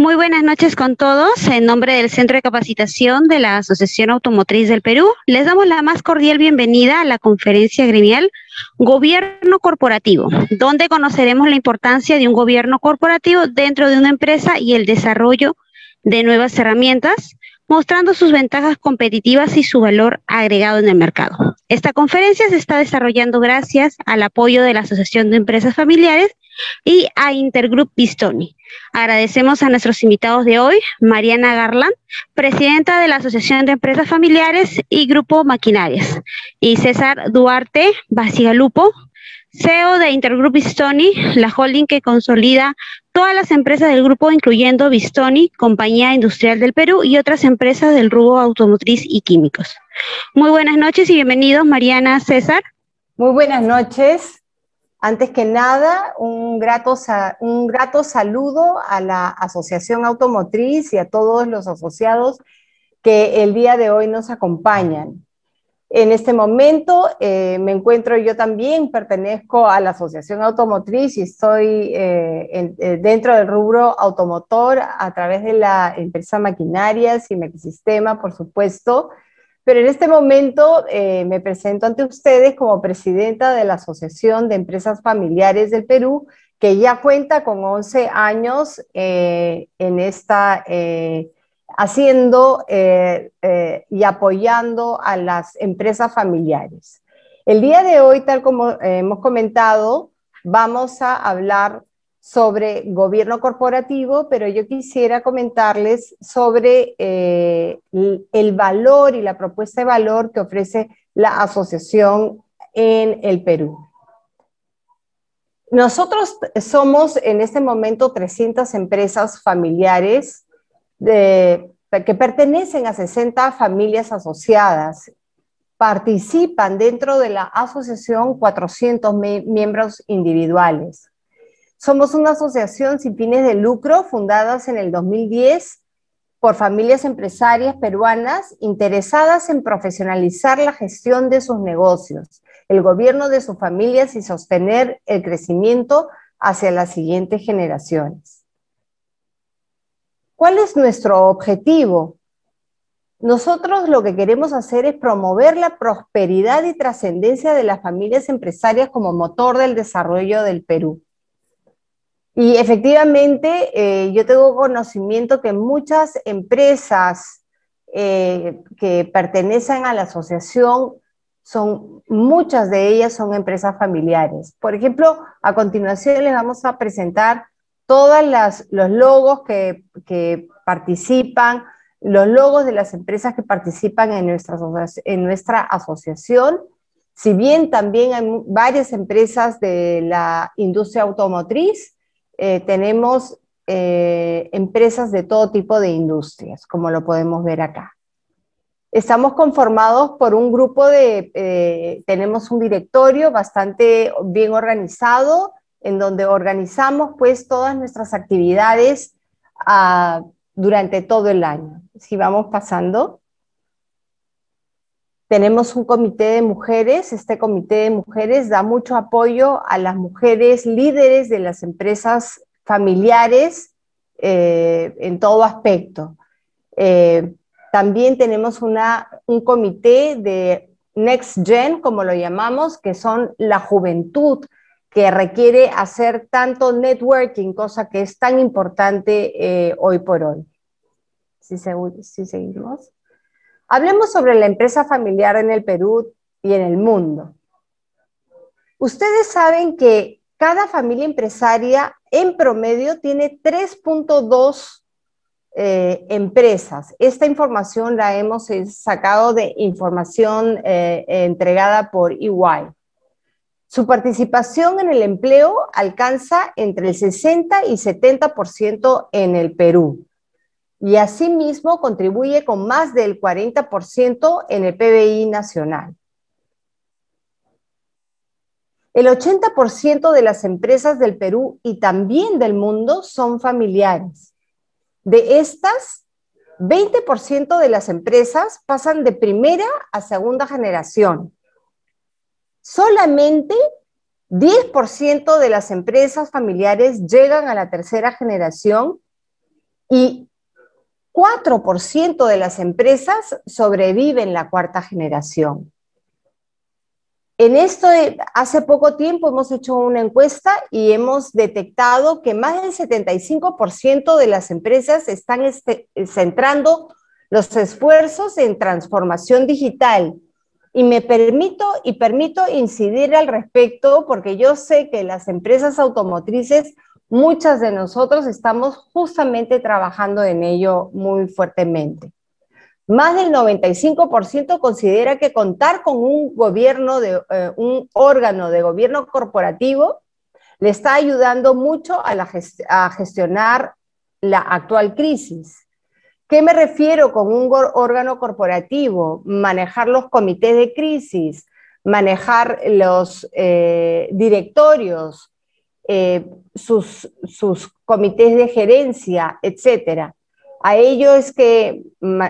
Muy buenas noches con todos. En nombre del Centro de Capacitación de la Asociación Automotriz del Perú, les damos la más cordial bienvenida a la conferencia gremial Gobierno Corporativo, donde conoceremos la importancia de un gobierno corporativo dentro de una empresa y el desarrollo de nuevas herramientas, mostrando sus ventajas competitivas y su valor agregado en el mercado. Esta conferencia se está desarrollando gracias al apoyo de la Asociación de Empresas Familiares y a Intergroup Bistoni. Agradecemos a nuestros invitados de hoy, Mariana Garland, presidenta de la Asociación de Empresas Familiares y Grupo Maquinarias, y César Duarte Basigalupo, CEO de Intergroup Pistoni, la holding que consolida todas las empresas del grupo, incluyendo Bistoni, Compañía Industrial del Perú y otras empresas del rubro automotriz y químicos. Muy buenas noches y bienvenidos, Mariana César. Muy buenas noches. Antes que nada, un grato, un grato saludo a la Asociación Automotriz y a todos los asociados que el día de hoy nos acompañan. En este momento eh, me encuentro yo también, pertenezco a la Asociación Automotriz y estoy eh, eh, dentro del rubro automotor a través de la empresa Maquinarias y Mecosistema, por supuesto. Pero en este momento me presento ante ustedes como presidenta de la Asociación de Empresas Familiares del Perú, que ya cuenta con 11 años en esta haciendo eh, eh, y apoyando a las empresas familiares. El día de hoy, tal como eh, hemos comentado, vamos a hablar sobre gobierno corporativo, pero yo quisiera comentarles sobre el valor y la propuesta de valor que ofrece la asociación en el Perú. Nosotros somos en este momento 300 empresas familiares que pertenecen a 60 familias asociadas participan dentro de la asociación 400 miembros individuales. Somos una asociación sin fines de lucro fundada en el 2010 por familias empresarias peruanas interesadas en profesionalizar la gestión de sus negocios, el gobierno de sus familias y sostener el crecimiento hacia las siguientes generaciones. ¿Cuál es nuestro objetivo? Nosotros lo que queremos hacer es promover la prosperidad y trascendencia de las familias empresarias como motor del desarrollo del Perú. Y efectivamente, eh, yo tengo conocimiento que muchas empresas eh, que pertenecen a la asociación son muchas de ellas son empresas familiares. Por ejemplo, a continuación les vamos a presentar todos los logos que, participan, los logos de las empresas que participan en nuestra, asociación, si bien también hay varias empresas de la industria automotriz, eh, tenemos eh, empresas de todo tipo de industrias, como lo podemos ver acá. Estamos conformados por un grupo de, eh, tenemos un directorio bastante bien organizado, en donde organizamos pues todas nuestras actividades ah, durante todo el año. Si vamos pasando, tenemos un comité de mujeres. Este comité de mujeres da mucho apoyo a las mujeres líderes de las empresas familiares eh, en todo aspecto. Eh, también tenemos un comité de Next Gen, como lo llamamos, que son la juventud que requiere hacer tanto networking, cosa que es tan importante eh, hoy por hoy. Si, seguimos. Hablemos sobre la empresa familiar en el Perú y en el mundo. Ustedes saben que cada familia empresaria en promedio tiene 3.2 eh, empresas. Esta información la hemos eh, sacado de información entregada por EY. Su participación en el empleo alcanza entre el 60 y 70% en el Perú y asimismo contribuye con más del 40% en el PBI nacional. El 80% de las empresas del Perú y también del mundo son familiares. De estas, 20% de las empresas pasan de primera a segunda generación solamente 10% de las empresas familiares llegan a la tercera generación y 4% de las empresas sobreviven la cuarta generación. En esto, eh, hace poco tiempo hemos hecho una encuesta y hemos detectado que más del 75% de las empresas están este, centrando los esfuerzos en transformación digital, y me permito y permito incidir al respecto porque yo sé que las empresas automotrices, muchas de nosotros estamos justamente trabajando en ello muy fuertemente. Más del 95% considera que contar con un gobierno de eh, un órgano de gobierno corporativo le está ayudando mucho a gestionar la actual crisis. ¿Qué me refiero con un órgano corporativo? Manejar los comités de crisis, manejar los eh, directorios, eh, sus, comités de gerencia, etc. A ello es que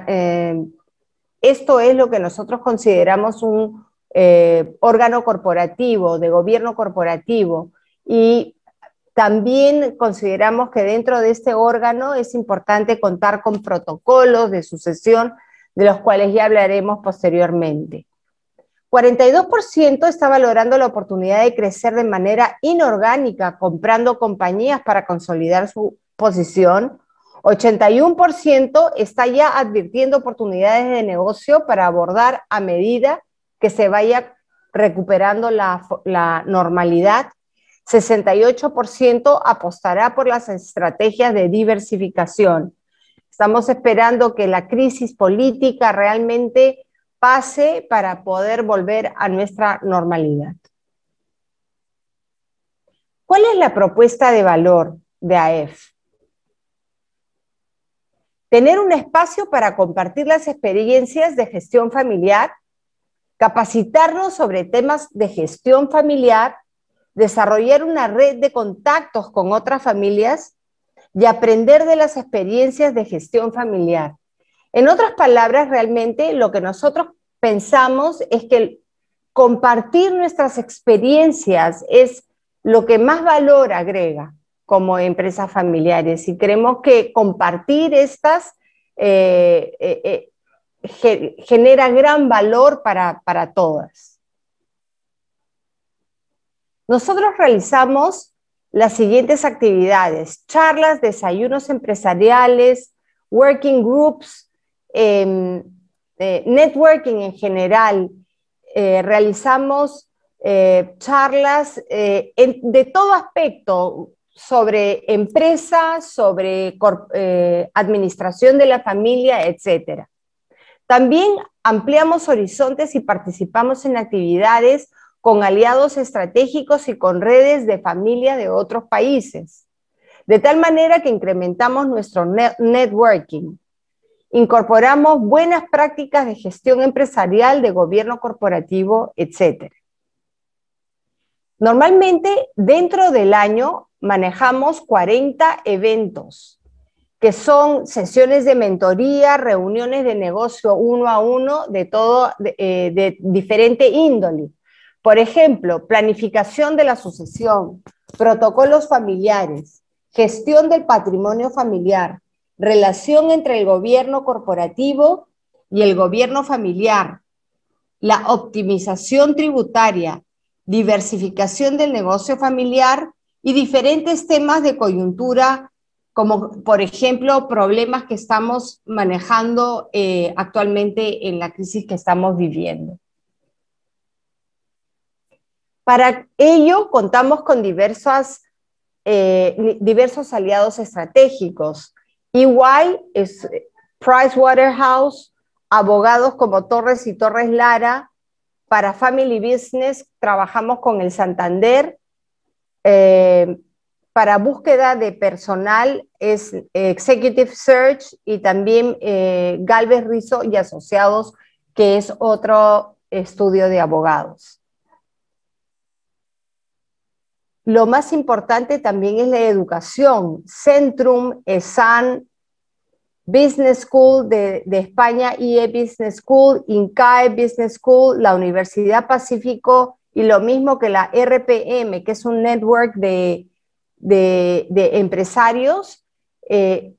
eh, esto es lo que nosotros consideramos un órgano corporativo, de gobierno corporativo, y también consideramos que dentro de este órgano es importante contar con protocolos de sucesión, de los cuales ya hablaremos posteriormente. 42% está valorando la oportunidad de crecer de manera inorgánica, comprando compañías para consolidar su posición. 81% está ya advirtiendo oportunidades de negocio para abordar a medida que se vaya recuperando la, la normalidad. 68% apostará por las estrategias de diversificación. Estamos esperando que la crisis política realmente pase para poder volver a nuestra normalidad. ¿Cuál es la propuesta de valor de AEF? Tener un espacio para compartir las experiencias de gestión familiar, capacitarnos sobre temas de gestión familiar desarrollar una red de contactos con otras familias y aprender de las experiencias de gestión familiar. En otras palabras, realmente lo que nosotros pensamos es que compartir nuestras experiencias es lo que más valor agrega como empresas familiares y creemos que compartir estas eh, eh, eh, genera gran valor para todas. Nosotros realizamos las siguientes actividades, charlas, desayunos empresariales, working groups, em, eh, networking en general. Eh, realizamos eh, charlas de todo aspecto sobre empresa, sobre administración de la familia, etc. También ampliamos horizontes y participamos en actividades con aliados estratégicos y con redes de familia de otros países, de tal manera que incrementamos nuestro networking. Incorporamos buenas prácticas de gestión empresarial, de gobierno corporativo, etc. Normalmente, dentro del año, manejamos 40 eventos, que son sesiones de mentoría, reuniones de negocio uno a uno de todo, de eh, diferente índole por ejemplo, planificación de la sucesión, protocolos familiares, gestión del patrimonio familiar, relación entre el gobierno corporativo y el gobierno familiar, la optimización tributaria, diversificación del negocio familiar y diferentes temas de coyuntura, como por ejemplo problemas que estamos manejando eh, actualmente en la crisis que estamos viviendo. Para ello contamos con diversas, eh, diversos aliados estratégicos. EY es Pricewaterhouse, abogados como Torres y Torres Lara. Para Family Business trabajamos con el Santander. Eh, para búsqueda de personal es eh, Executive Search y también Galvez Rizo y Asociados, que es otro estudio de abogados. Lo más importante también es la educación. Centrum, ESAN, Business School de, España, IE Business School, INCAE Business School, la Universidad Pacífico y lo mismo que la RPM, que es un network de, empresarios, eh,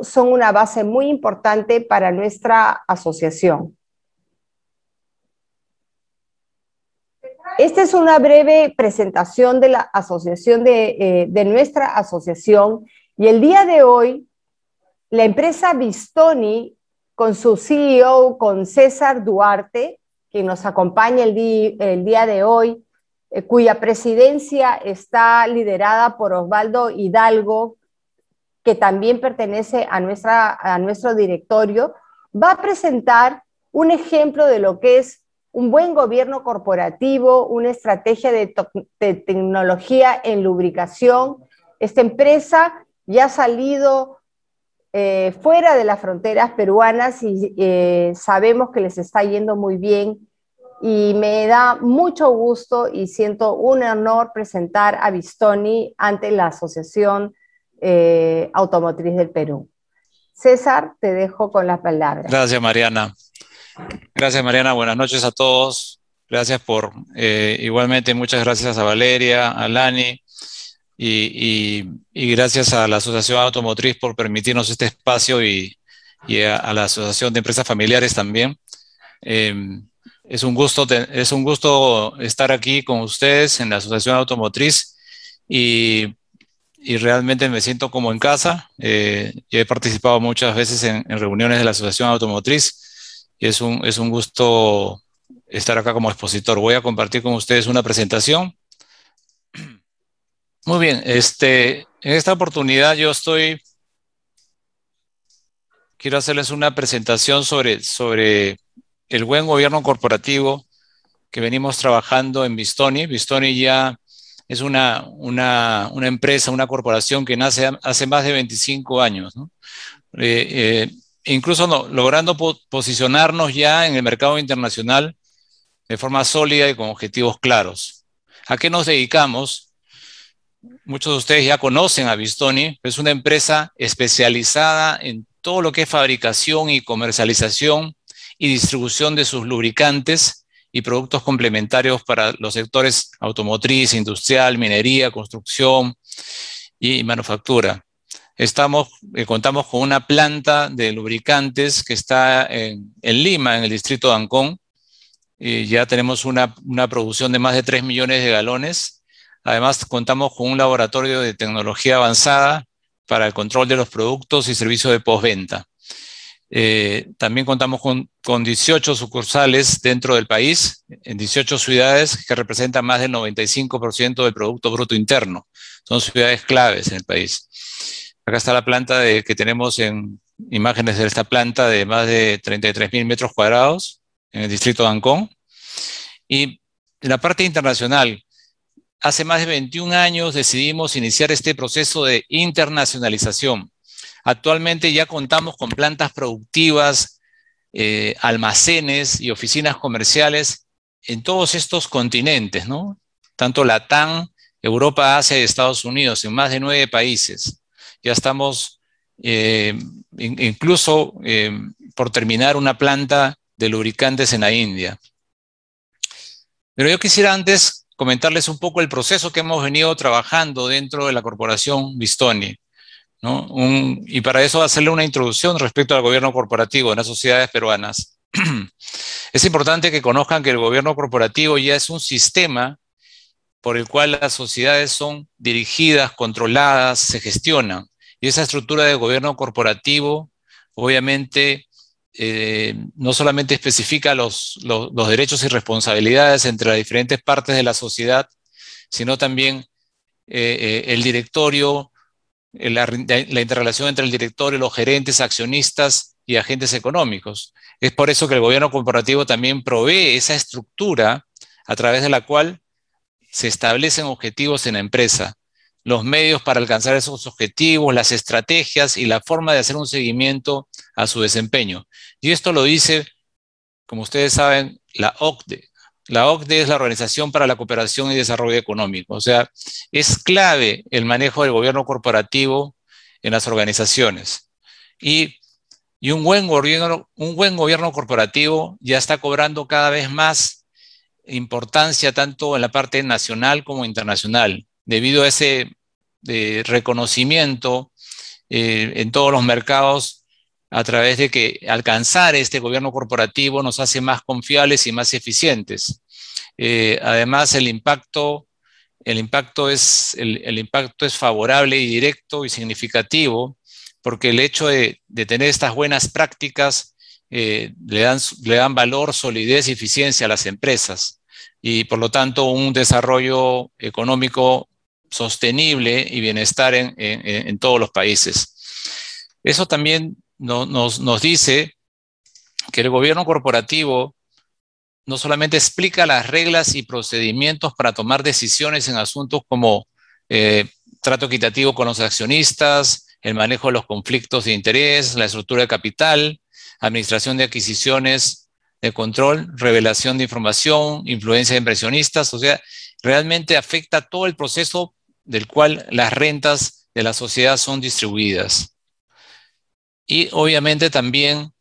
son una base muy importante para nuestra asociación. Esta es una breve presentación de la asociación eh, de, nuestra asociación y el día de hoy la empresa Bistoni con su CEO, con César Duarte, que nos acompaña el, día de hoy, eh, cuya presidencia está liderada por Osvaldo Hidalgo, que también pertenece a, nuestra, a nuestro directorio, va a presentar un ejemplo de lo que es un buen gobierno corporativo, una estrategia de, tecnología en lubricación. Esta empresa ya ha salido eh, fuera de las fronteras peruanas y eh, sabemos que les está yendo muy bien. Y me da mucho gusto y siento un honor presentar a Vistoni ante la Asociación eh, Automotriz del Perú. César, te dejo con las palabras. Gracias, Mariana. Gracias, Mariana. Buenas noches a todos. Gracias por, eh, igualmente, muchas gracias a Valeria, a Lani y, gracias a la Asociación Automotriz por permitirnos este espacio y, a, la Asociación de Empresas Familiares también. Em, es, un gusto es un gusto estar aquí con ustedes en la Asociación Automotriz y realmente me siento como en casa. Eh, he participado muchas veces en, en, reuniones de la Asociación Automotriz es un, gusto estar acá como expositor. Voy a compartir con ustedes una presentación. Muy bien, este, en esta oportunidad yo estoy, quiero hacerles una presentación sobre, sobre el buen gobierno corporativo que venimos trabajando en Bistoni. Bistoni ya es una, una, una empresa, una corporación que nace hace más de 25 años. Eh, eh, incluso logrando posicionarnos ya en el mercado internacional de forma sólida y con objetivos claros. ¿A qué nos dedicamos? Muchos de ustedes ya conocen a Bistoni, es una empresa especializada en todo lo que es fabricación y comercialización y distribución de sus lubricantes y productos complementarios para los sectores automotriz, industrial, minería, construcción y manufactura estamos, eh, contamos con una planta de lubricantes que está en, Lima, en el distrito de Ancón. Y ya tenemos una, una, producción de más de 3 millones de galones. Además, contamos con un laboratorio de tecnología avanzada para el control de los productos y servicios de postventa. Eh, también contamos con, con 18 sucursales dentro del país, en 18 ciudades que representan más del 95% del Producto Bruto Interno. Son ciudades claves en el país. Acá está la planta que tenemos en imágenes de esta planta de más de 33.000 metros cuadrados en el distrito de Ancón. Y en la parte internacional, hace más de 21 años decidimos iniciar este proceso de internacionalización. Actualmente ya contamos con plantas productivas, eh, almacenes y oficinas comerciales en todos estos continentes, ¿no? Tanto Latam, Europa, Asia y Estados Unidos, en más de nueve países ya estamos eh, incluso eh, por terminar una planta de lubricantes en la India. Pero yo quisiera antes comentarles un poco el proceso que hemos venido trabajando dentro de la corporación Bistoni. y para eso hacerle una introducción respecto al gobierno corporativo en las sociedades peruanas. es importante que conozcan que el gobierno corporativo ya es un sistema por el cual las sociedades son dirigidas, controladas, se gestionan. Y esa estructura de gobierno corporativo, obviamente, eh, no solamente especifica los, derechos y responsabilidades entre las diferentes partes de la sociedad, sino también eh, eh, el directorio, la, la, interrelación entre el directorio, los gerentes, accionistas y agentes económicos. Es por eso que el gobierno corporativo también provee esa estructura a través de la cual se establecen objetivos en la empresa, los medios para alcanzar esos objetivos, las estrategias y la forma de hacer un seguimiento a su desempeño. Y esto lo dice, como ustedes saben, la OCDE. La OCDE es la Organización para la Cooperación y Desarrollo Económico. O sea, es clave el manejo del gobierno corporativo en las organizaciones. Y, un, buen un buen gobierno corporativo ya está cobrando cada vez más importancia tanto en la parte nacional como internacional debido a ese eh, reconocimiento eh, en todos los mercados a través de que alcanzar este gobierno corporativo nos hace más confiables y más eficientes. Eh, además, el impacto, el, impacto es, el, impacto es favorable y directo y significativo, porque el hecho de, tener estas buenas prácticas le, dan, le, dan, valor, solidez y eficiencia a las empresas y por lo tanto un desarrollo económico sostenible y bienestar en, todos los países. Eso también nos, dice que el gobierno corporativo no solamente explica las reglas y procedimientos para tomar decisiones en asuntos como eh, trato equitativo con los accionistas, el manejo de los conflictos de interés, la estructura de capital, administración de adquisiciones, de control, revelación de información, influencia de impresionistas, o sea, realmente afecta todo el proceso del cual las rentas de la sociedad son distribuidas. Y obviamente también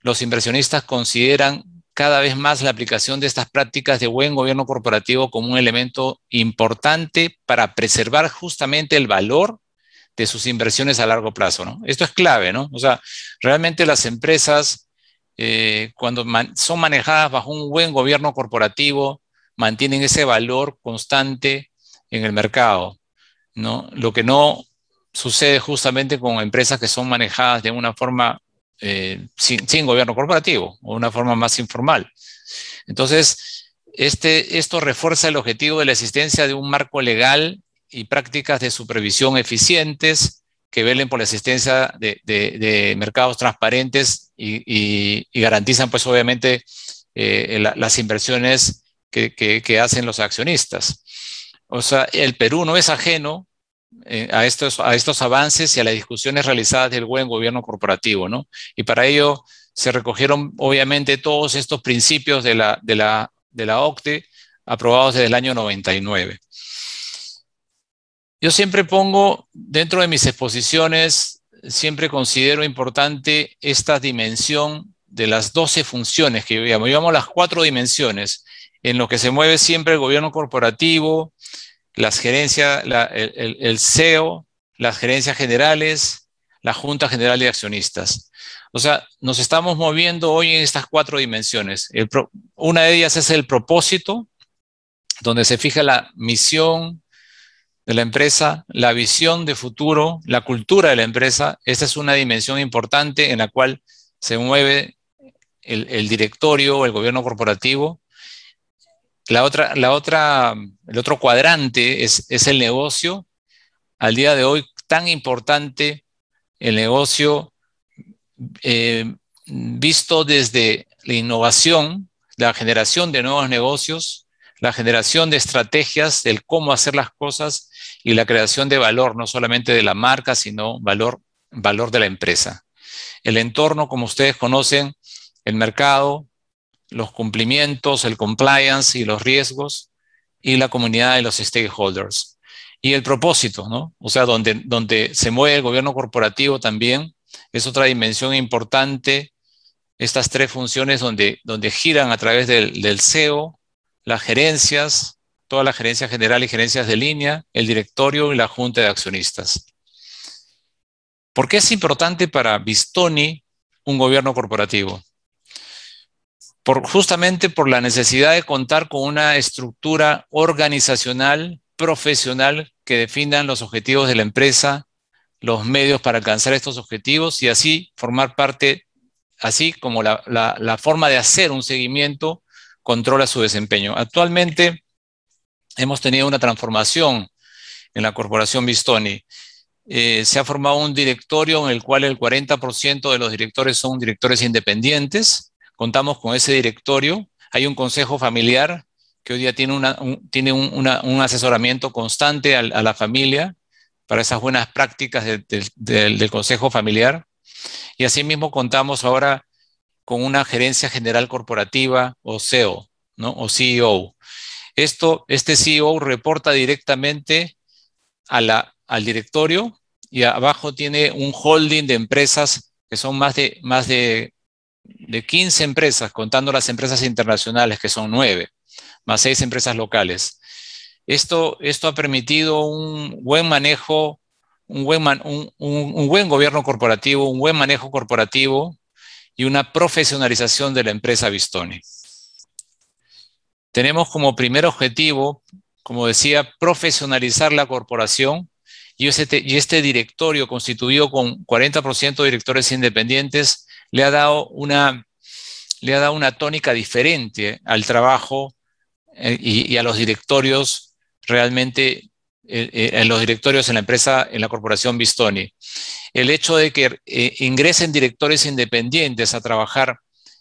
los inversionistas consideran cada vez más la aplicación de estas prácticas de buen gobierno corporativo como un elemento importante para preservar justamente el valor de sus inversiones a largo plazo. Esto es clave, ¿no? O sea, realmente las empresas, eh, cuando son manejadas bajo un buen gobierno corporativo, mantienen ese valor constante en el mercado. ¿no? Lo que no sucede justamente con empresas que son manejadas de una forma eh, sin, gobierno corporativo o una forma más informal. Entonces, este, esto refuerza el objetivo de la existencia de un marco legal y prácticas de supervisión eficientes que velen por la existencia de, mercados transparentes y, garantizan, pues obviamente, eh, las inversiones que hacen los accionistas. O sea, el Perú no es ajeno eh, a, estos, avances y a las discusiones realizadas del buen gobierno corporativo, ¿no? Y para ello se recogieron, obviamente, todos estos principios de la, OCTE aprobados desde el año 99. Yo siempre pongo, dentro de mis exposiciones, siempre considero importante esta dimensión de las 12 funciones que yo llamo. las cuatro dimensiones, en lo que se mueve siempre el gobierno corporativo, las gerencias, el, CEO, las gerencias generales, la Junta General de Accionistas. O sea, nos estamos moviendo hoy en estas cuatro dimensiones. una de ellas es el propósito, donde se fija la misión de la empresa, la visión de futuro, la cultura de la empresa. Esta es una dimensión importante en la cual se mueve el directorio, el gobierno corporativo. La otra, la otra, el otro cuadrante es, el negocio. Al día de hoy, tan importante el negocio eh, visto desde la innovación, la generación de nuevos negocios, la generación de estrategias el cómo hacer las cosas y la creación de valor, no solamente de la marca, sino valor, valor de la empresa. El entorno, como ustedes conocen, el mercado, los cumplimientos, el compliance y los riesgos, y la comunidad de los stakeholders. Y el propósito, ¿no? O sea, donde, donde se mueve el gobierno corporativo también, es otra dimensión importante, estas tres funciones donde, donde giran a través del, del CEO, las gerencias, toda la gerencia general y gerencias de línea, el directorio y la junta de accionistas. ¿Por qué es importante para Bistoni un gobierno corporativo? justamente por la necesidad de contar con una estructura organizacional, profesional, que definan los objetivos de la empresa, los medios para alcanzar estos objetivos y así formar parte, así como la, forma de hacer un seguimiento controla su desempeño. Actualmente hemos tenido una transformación en la corporación Bistoni. Eh, se ha formado un directorio en el cual el 40% de los directores son directores independientes, contamos con ese directorio. Hay un consejo familiar que hoy día tiene, una, un, tiene un, asesoramiento constante a, la familia para esas buenas prácticas del, consejo familiar. Y asimismo contamos ahora con una gerencia general corporativa o CEO, ¿no? O CEO. Esto, este CEO reporta directamente a la, al directorio y abajo tiene un holding de empresas que son más de, más de de 15 empresas, contando las empresas internacionales, que son 9, más 6 empresas locales. Esto, esto ha permitido un buen manejo, un buen, un, buen gobierno corporativo, un buen manejo corporativo y una profesionalización de la empresa Vistone. Tenemos como primer objetivo, como decía, profesionalizar la corporación y este, y este directorio constituido con 40% de directores independientes le ha dado una, le ha dado una tónica diferente al trabajo eh, y, a los directorios realmente en eh, eh, los directorios en la empresa, en la corporación Bistoni. El hecho de que ingresen directores independientes a trabajar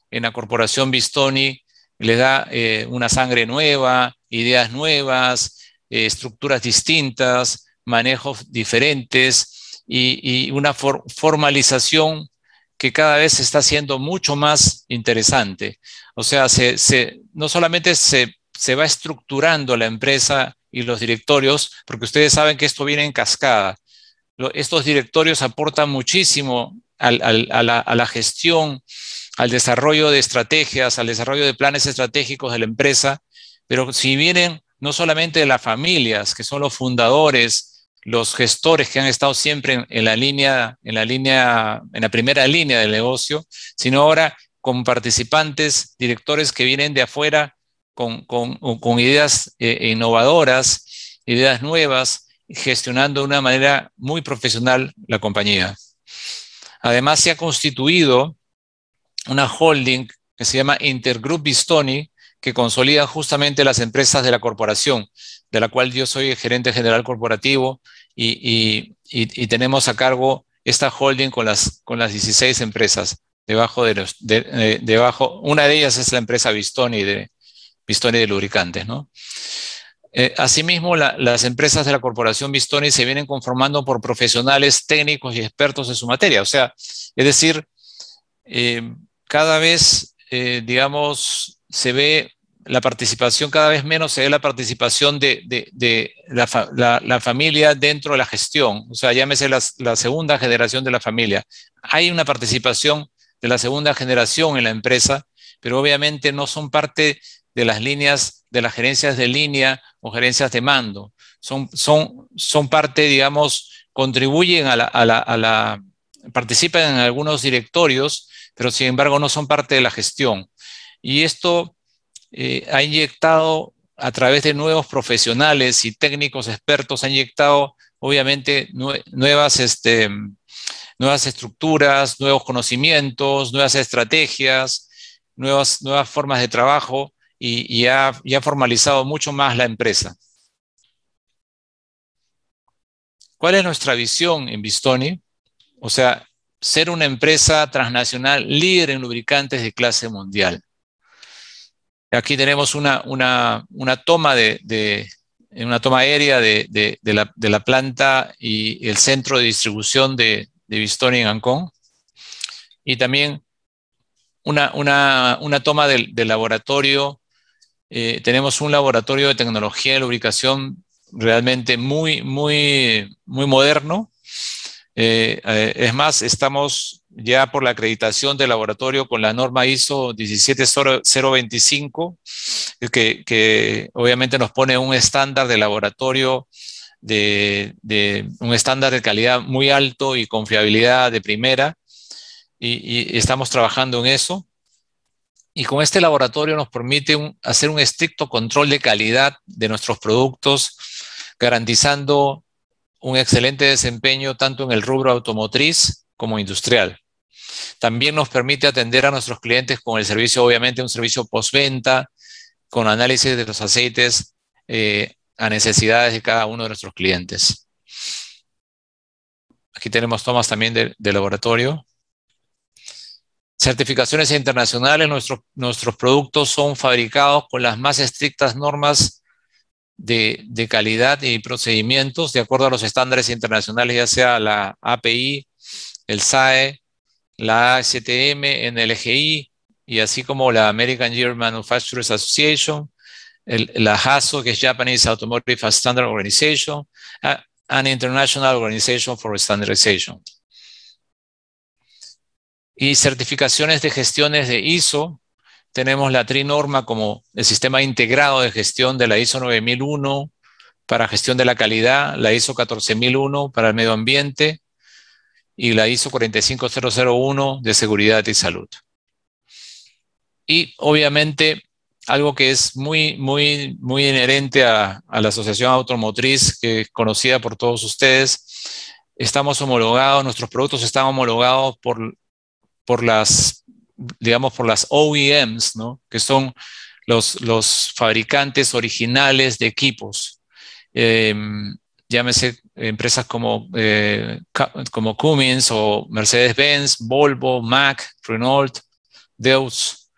en la corporación Bistoni le da una sangre nueva, ideas nuevas, estructuras distintas, manejos diferentes y, una formalización que cada vez se está haciendo mucho más interesante. O sea, no solamente se, va estructurando la empresa y los directorios, porque ustedes saben que esto viene en cascada. Estos directorios aportan muchísimo a, la, a, la, gestión, al desarrollo de estrategias, al desarrollo de planes estratégicos de la empresa, pero si vienen no solamente de las familias, que son los fundadores, los gestores que han estado siempre en, la línea, en la primera línea del negocio, sino ahora con participantes, directores que vienen de afuera con, ideas eh, innovadoras, ideas nuevas, gestionando de una manera muy profesional la compañía. Además, se ha constituido una holding que se llama Intergroup Bistoni, que consolida justamente las empresas de la corporación, de la cual yo soy gerente general corporativo y, tenemos a cargo esta holding con las, con las 16 empresas. Debajo de los, eh, debajo, una de ellas es la empresa Bistoni de, de lubricantes, eh, asimismo, las empresas de la corporación Bistoni se vienen conformando por profesionales técnicos y expertos en su materia. O sea, es decir, eh, cada vez, digamos, se ve la participación, cada vez menos se ve la participación de, la, familia dentro de la gestión, o sea, llámese la, segunda generación de la familia. Hay una participación de la segunda generación en la empresa, pero obviamente no son parte de las líneas, de las gerencias de línea o gerencias de mando. Son, son, son parte, digamos, contribuyen a la, participan en algunos directorios, pero sin embargo no son parte de la gestión. Y esto eh, ha inyectado a través de nuevos profesionales y técnicos expertos, ha inyectado obviamente nuevas, este, nuevas estructuras, nuevos conocimientos, nuevas estrategias, nuevas, nuevas formas de trabajo y, ha, y ha formalizado mucho más la empresa. ¿Cuál es nuestra visión en Bistoni? O sea, ser una empresa transnacional líder en lubricantes de clase mundial. Aquí tenemos una, toma de, una toma aérea de, la, planta y el centro de distribución de, Vistoni en Ancón. Y también una, toma del, laboratorio. Eh, tenemos un laboratorio de tecnología de lubricación realmente muy, muy, muy moderno. Eh, eh, es más, estamos ya por la acreditación del laboratorio con la norma ISO 17025, que, que obviamente nos pone un estándar de laboratorio, de, de, un estándar de calidad muy alto y confiabilidad de primera, y, estamos trabajando en eso. Y con este laboratorio nos permite hacer un estricto control de calidad de nuestros productos, garantizando un excelente desempeño tanto en el rubro automotriz como industrial. También nos permite atender a nuestros clientes con el servicio, obviamente, un servicio postventa, con análisis de los aceites eh, a necesidades de cada uno de nuestros clientes. Aquí tenemos tomas también del laboratorio. Certificaciones internacionales, nuestros, productos son fabricados con las más estrictas normas de, de, calidad y procedimientos de acuerdo a los estándares internacionales, ya sea la API, el SAE, la ASTM, en el y así como la American Gear Manufacturers Association, la HASO, que es Japanese Automotive Standard Organization, an International Organization for Standardization. Y certificaciones de gestiones de ISO. Tenemos la TRINORMA como el sistema integrado de gestión de la ISO 9001 para gestión de la calidad, la ISO 14001 para el medio ambiente, y la ISO 45001 de seguridad y salud. Y obviamente algo que es muy, muy, muy inherente a, la Asociación Automotriz, que es conocida por todos ustedes, estamos homologados, nuestros productos están homologados por, por las, digamos, por las OEMs, que son los, los fabricantes originales de equipos. Em, llámese empresas como, eh, como Cummins o Mercedes-Benz, Volvo, Mac, Renault, Deutz.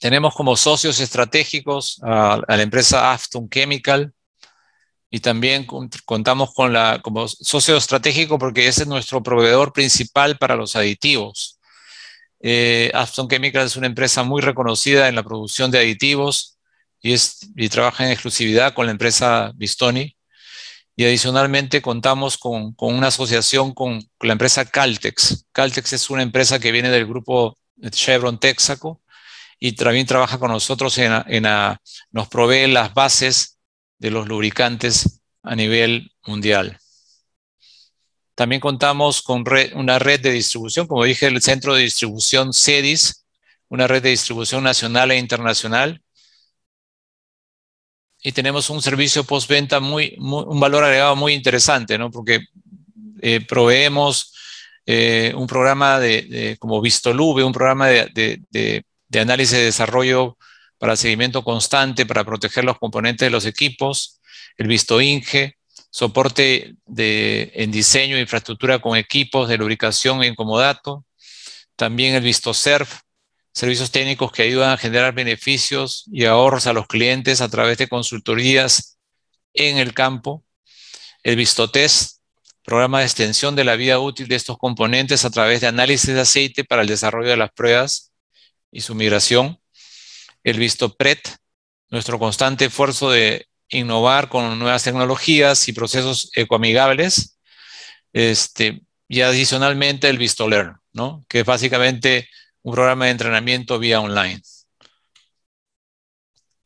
Tenemos como socios estratégicos a, la empresa Afton Chemical y también contamos con la, como socio estratégico porque ese es nuestro proveedor principal para los aditivos. Eh, Afton Chemical es una empresa muy reconocida en la producción de aditivos y, es, y trabaja en exclusividad con la empresa Bistoni y adicionalmente contamos con, una asociación con la empresa Caltex. Caltex es una empresa que viene del grupo Chevron Texaco y también trabaja con nosotros en, nos provee las bases de los lubricantes a nivel mundial. También contamos con una red de distribución, como dije, el centro de distribución CEDIS, una red de distribución nacional e internacional y tenemos un servicio postventa muy, un valor agregado muy interesante, ¿no? Porque eh, proveemos eh, un programa de, como Vistolube, un programa de, análisis de desarrollo para seguimiento constante, para proteger los componentes de los equipos, el Visto Inge, soporte en diseño e infraestructura con equipos de lubricación en comodato, también el Visto SERF servicios técnicos que ayudan a generar beneficios y ahorros a los clientes a través de consultorías en el campo, el Vistotest, programa de extensión de la vida útil de estos componentes a través de análisis de aceite para el desarrollo de las pruebas y su migración, el Vistopret, nuestro constante esfuerzo de innovar con nuevas tecnologías y procesos ecoamigables, este, y adicionalmente el Vistolearn, ¿no? que es básicamente un programa de entrenamiento vía online.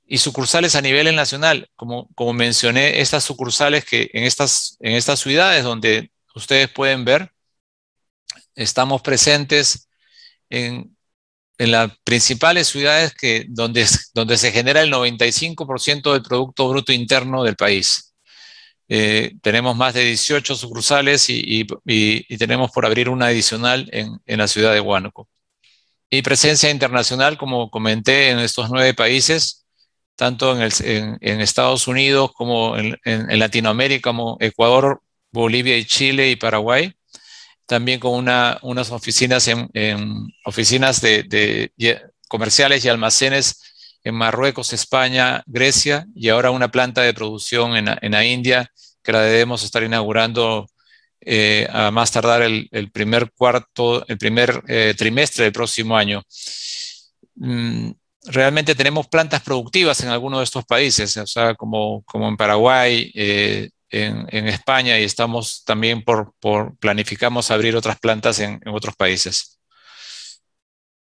Y sucursales a nivel nacional, como, como mencioné, estas sucursales que en estas, en estas ciudades donde ustedes pueden ver, estamos presentes en, las principales ciudades que, donde, donde se genera el 95% del Producto Bruto Interno del país. Eh, tenemos más de 18 sucursales y, tenemos por abrir una adicional en, en la ciudad de Huánuco y presencia internacional, como comenté, en estos nueve países, tanto en, Estados Unidos como en, Latinoamérica, como Ecuador, Bolivia y Chile y Paraguay. También con una, unas oficinas, en, oficinas de, de comerciales y almacenes en Marruecos, España, Grecia y ahora una planta de producción en, en la India que la debemos estar inaugurando eh, a más tardar el, primer cuarto, el primer eh, trimestre del próximo año. Mm, realmente tenemos plantas productivas en algunos de estos países, como, en Paraguay, eh, en, España, y estamos también por, planificamos abrir otras plantas en, otros países.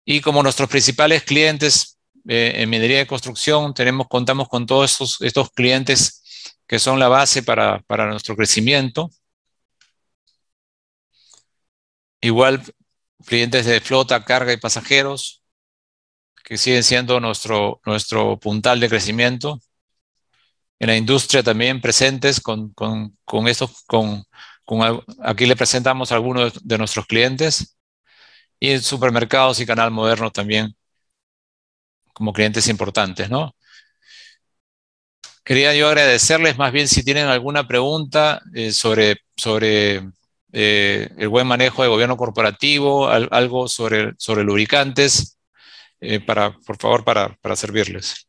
Y como nuestros principales clientes en minería de construcción, tenemos, contamos con todos estos, clientes que son la base para, para nuestro crecimiento Igual clientes de flota, carga y pasajeros, que siguen siendo nuestro, nuestro puntal de crecimiento. En la industria también presentes con, con, estos, con, aquí le presentamos a algunos de nuestros clientes. Y en supermercados y canal moderno también como clientes importantes, ¿no? Quería yo agradecerles, más bien si tienen alguna pregunta eh, sobre, sobre eh, el buen manejo de gobierno corporativo, algo sobre, sobre lubricantes, eh, para, por favor, para, servirles.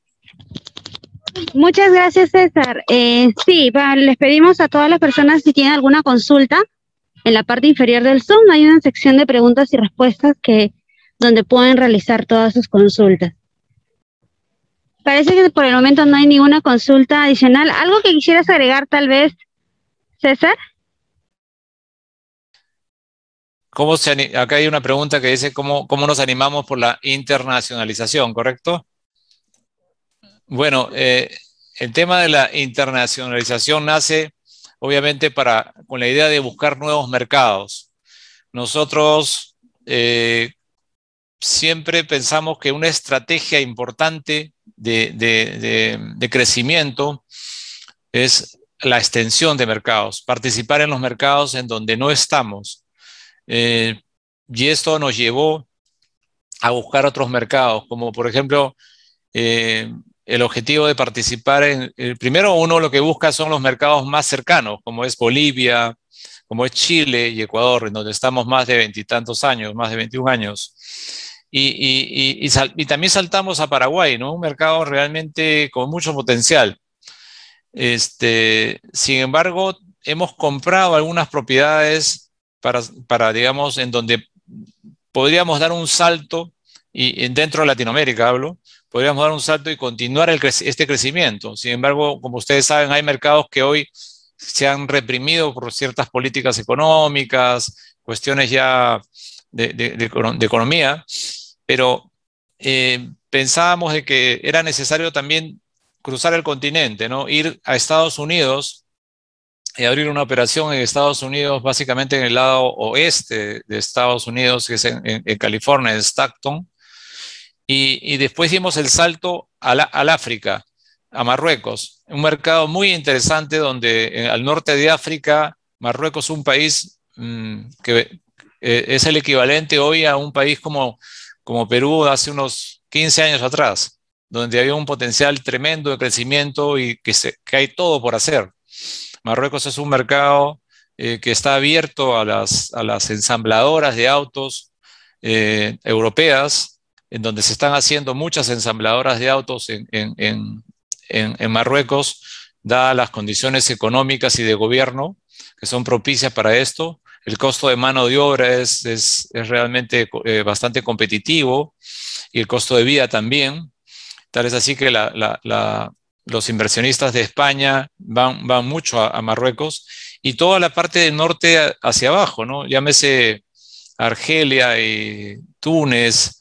Muchas gracias, César. Eh, sí, les pedimos a todas las personas si tienen alguna consulta, en la parte inferior del Zoom hay una sección de preguntas y respuestas que, donde pueden realizar todas sus consultas. Parece que por el momento no hay ninguna consulta adicional. ¿Algo que quisieras agregar tal vez, César? acá hay una pregunta que dice, ¿cómo, nos animamos por la internacionalización, correcto? Bueno, eh, el tema de la internacionalización nace obviamente para, con la idea de buscar nuevos mercados. Nosotros eh, siempre pensamos que una estrategia importante de crecimiento es la extensión de mercados, participar en los mercados en donde no estamos eh, y esto nos llevó a buscar otros mercados, como por ejemplo eh, el objetivo de participar en, eh, primero uno lo que busca son los mercados más cercanos, como es Bolivia, como es Chile y Ecuador, en donde estamos más de veintitantos años, más de 21 años. Y, y, y, también saltamos a Paraguay, ¿no? Un mercado realmente con mucho potencial. Este, sin embargo, hemos comprado algunas propiedades para, digamos, en donde podríamos dar un salto, y, dentro de Latinoamérica hablo, podríamos dar un salto y continuar este crecimiento. Sin embargo, como ustedes saben, hay mercados que hoy se han reprimido por ciertas políticas económicas, cuestiones ya de, economía, pero eh, pensábamos de que era necesario también cruzar el continente, ¿no? ir a Estados Unidos y abrir una operación en Estados Unidos, básicamente en el lado oeste de Estados Unidos, que es en, California, en Stockton. Y, después dimos el salto al, al África, a Marruecos, un mercado muy interesante donde eh, al norte de África, Marruecos es un país mm, que eh, es el equivalente hoy a un país como, como Perú hace unos 15 años atrás, donde había un potencial tremendo de crecimiento y que, que hay todo por hacer. Marruecos es un mercado eh, que está abierto a las, las ensambladoras de autos eh, europeas, en donde se están haciendo muchas ensambladoras de autos en, Marruecos, dadas las condiciones económicas y de gobierno que son propicias para esto. El costo de mano de obra es, realmente eh, bastante competitivo y el costo de vida también. Tal es así que la, la, los inversionistas de España van, van mucho a, Marruecos y toda la parte del norte hacia abajo, ¿no? Llámese Argelia y Túnez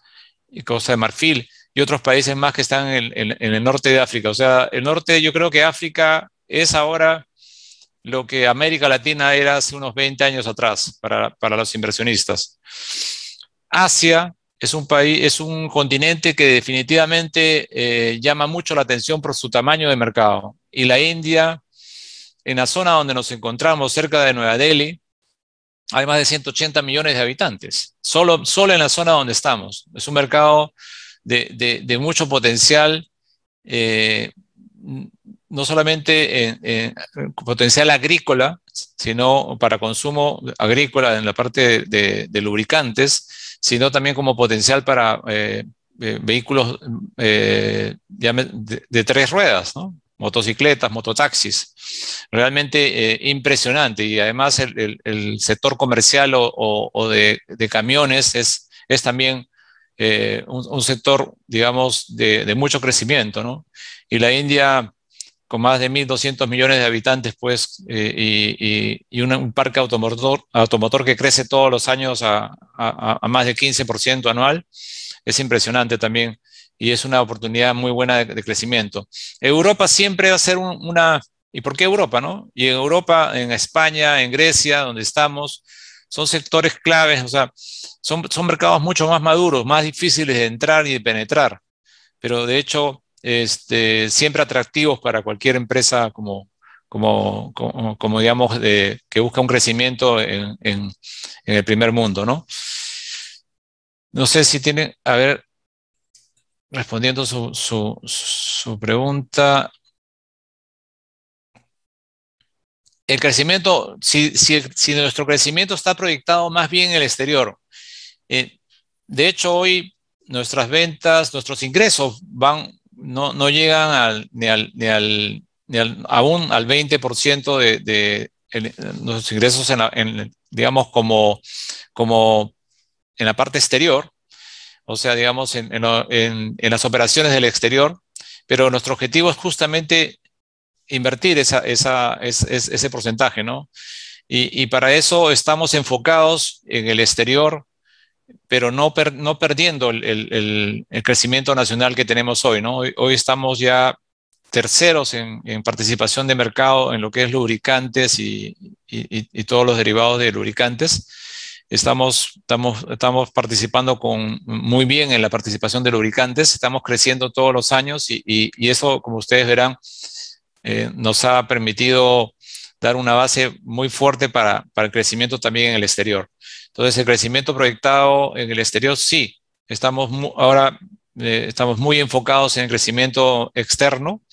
y Costa de Marfil y otros países más que están en, el norte de África. O sea, el norte, yo creo que África es ahora lo que América Latina era hace unos 20 años atrás para, para los inversionistas. Asia es un país, es un continente que definitivamente eh, llama mucho la atención por su tamaño de mercado. Y la India, en la zona donde nos encontramos, cerca de Nueva Delhi, hay más de 180 millones de habitantes, solo, solo en la zona donde estamos. Es un mercado de, mucho potencial, eh, no solamente en, potencial agrícola, sino para consumo agrícola en la parte de lubricantes, sino también como potencial para eh, vehículos eh, de, tres ruedas, motocicletas, mototaxis. Realmente eh, impresionante y además el, sector comercial o, de, camiones es, también un, sector, digamos, de, de mucho crecimiento. ¿no? Y la India con más de 1.200 millones de habitantes, pues, eh, y, un parque automotor, automotor que crece todos los años a, más de 15% anual, es impresionante también y es una oportunidad muy buena de, crecimiento. Europa siempre va a ser una... ¿Y por qué Europa, no? Y en Europa, en España, en Grecia, donde estamos, son sectores claves, o sea, son, son mercados mucho más maduros, más difíciles de entrar y de penetrar. Pero de hecho, este, siempre atractivos para cualquier empresa como, como, como, digamos, de, que busca un crecimiento en, el primer mundo, ¿no? No sé si tiene a ver, respondiendo su, su, pregunta, el crecimiento, si, nuestro crecimiento está proyectado más bien en el exterior, eh, de hecho hoy nuestras ventas, nuestros ingresos van no, no llegan ni al, aún al 20% de, de los ingresos, en, digamos, como, como en la parte exterior, o sea, digamos, en, las operaciones del exterior, pero nuestro objetivo es justamente invertir ese porcentaje, ¿no? Y, y, para eso estamos enfocados en el exterior, pero no, no perdiendo el, el, el, crecimiento nacional que tenemos hoy. ¿no? Hoy, estamos ya terceros en, en, participación de mercado en lo que es lubricantes y, y, y todos los derivados de lubricantes. Estamos, estamos, estamos, participando con, muy bien en la participación de lubricantes, estamos creciendo todos los años y, y eso, como ustedes verán, eh, nos ha permitido dar una base muy fuerte para, para el crecimiento también en el exterior. Entonces, el crecimiento proyectado en el exterior, sí, estamos ahora eh, estamos muy enfocados en el crecimiento externo,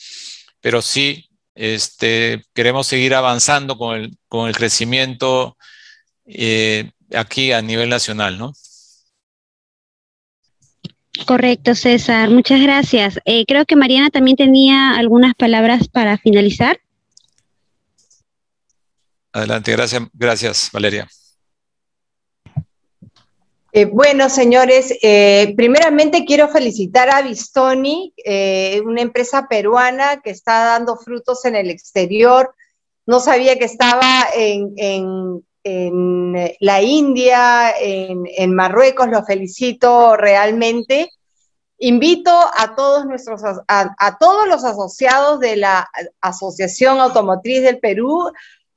pero sí este, queremos seguir avanzando con el, crecimiento eh, aquí a nivel nacional, Correcto, César. Muchas gracias. Eh, creo que Mariana también tenía algunas palabras para finalizar. Adelante, gracias, gracias, Valeria. Eh, bueno, señores, eh, primeramente quiero felicitar a Vistoni, eh, una empresa peruana que está dando frutos en el exterior. No sabía que estaba en, la India, en, Marruecos, lo felicito realmente. Invito a todos, nuestros, a, todos los asociados de la Asociación Automotriz del Perú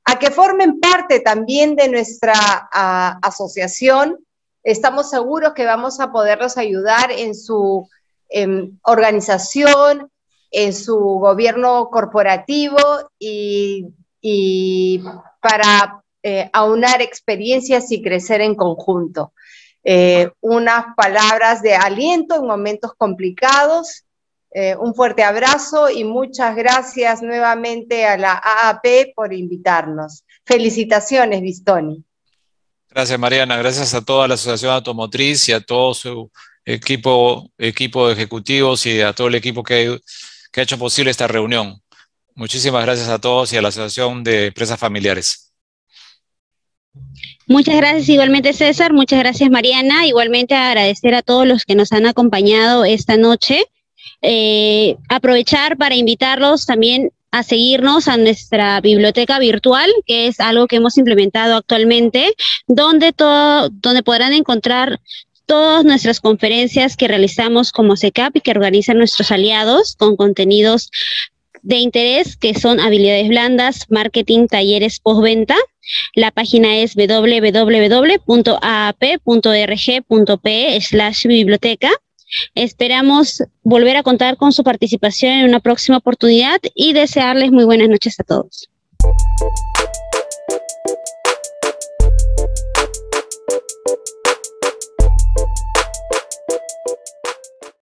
a que formen parte también de nuestra ah, asociación Estamos seguros que vamos a poderlos ayudar en su em, organización, en su gobierno corporativo y, para eh, aunar experiencias y crecer en conjunto. Eh, unas palabras de aliento en momentos complicados. Eh, un fuerte abrazo y muchas gracias nuevamente a la AAP por invitarnos. Felicitaciones, Vistoni. Gracias, Mariana. Gracias a toda la Asociación Automotriz y a todo su equipo, equipo de ejecutivos y a todo el equipo que, ha hecho posible esta reunión. Muchísimas gracias a todos y a la Asociación de Empresas Familiares. Muchas gracias igualmente César, muchas gracias Mariana, igualmente agradecer a todos los que nos han acompañado esta noche. Eh, aprovechar para invitarlos también a seguirnos a nuestra biblioteca virtual, que es algo que hemos implementado actualmente, donde, todo, donde podrán encontrar todas nuestras conferencias que realizamos como SECAP y que organizan nuestros aliados con contenidos de interés que son habilidades blandas, marketing, talleres postventa. La página es www.aap.org.pe slash biblioteca Esperamos volver a contar con su participación en una próxima oportunidad y desearles muy buenas noches a todos.